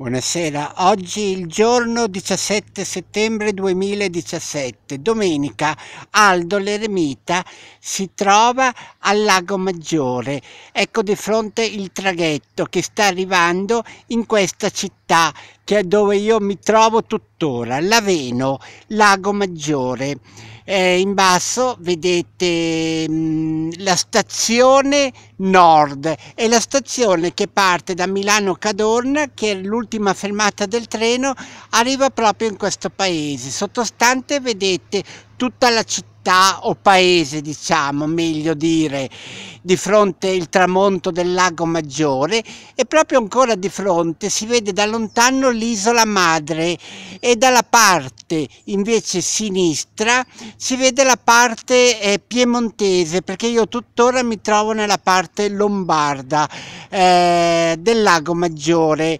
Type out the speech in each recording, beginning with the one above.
Buonasera, oggi il giorno 17 settembre 2017, domenica Aldo l'Eremita si trova al Lago Maggiore, ecco di fronte il traghetto che sta arrivando in questa città che è dove io mi trovo tuttora, Laveno, Lago Maggiore eh, in basso vedete mh, mm, la stazione nord è la stazione che parte da Milano Cadorna che è l'ultima fermata del treno arriva proprio in questo paese sottostante vedete tutta la città città o paese, diciamo, meglio dire, di fronte il tramonto del lago Maggiore e proprio ancora di fronte si vede da lontano l'isola madre e dalla parte invece sinistra si vede la parte eh, piemontese perché io tuttora mi trovo nella parte lombarda eh, del lago Maggiore.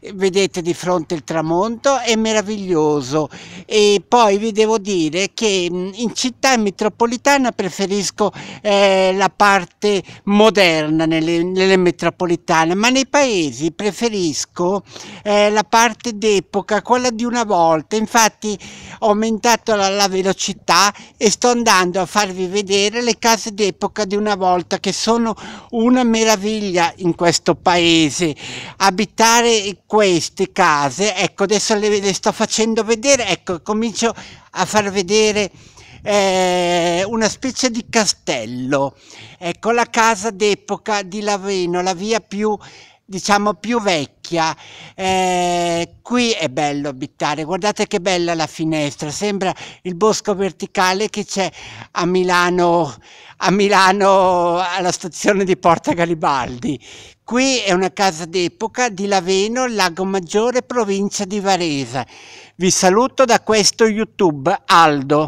Eh, vedete di fronte il tramonto, è meraviglioso. E poi vi devo dire che in città metropolitana preferisco eh, la parte moderna nelle, nelle, metropolitane, ma nei paesi preferisco eh, la parte d'epoca, quella di una volta. Infatti ho aumentato la, la velocità e sto andando a farvi vedere le case d'epoca di una volta che sono una meraviglia in questo paese. Abitare queste case, ecco adesso le, le sto facendo vedere, ecco comincio a far vedere eh, una specie di castello, ecco la casa d'epoca di Laveno, la via più diciamo più vecchia vecchia. Eh, qui è bello abitare, guardate che bella la finestra, sembra il bosco verticale che c'è a Milano, a Milano alla stazione di Porta Garibaldi. Qui è una casa d'epoca di Laveno, Lago Maggiore, provincia di Varese. Vi saluto da questo YouTube, Aldo.